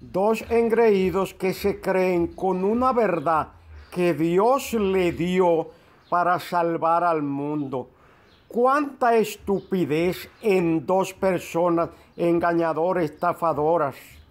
dos engreídos que se creen con una verdad que Dios le dio para salvar al mundo. ¿Cuánta estupidez en dos personas engañadoras, estafadoras?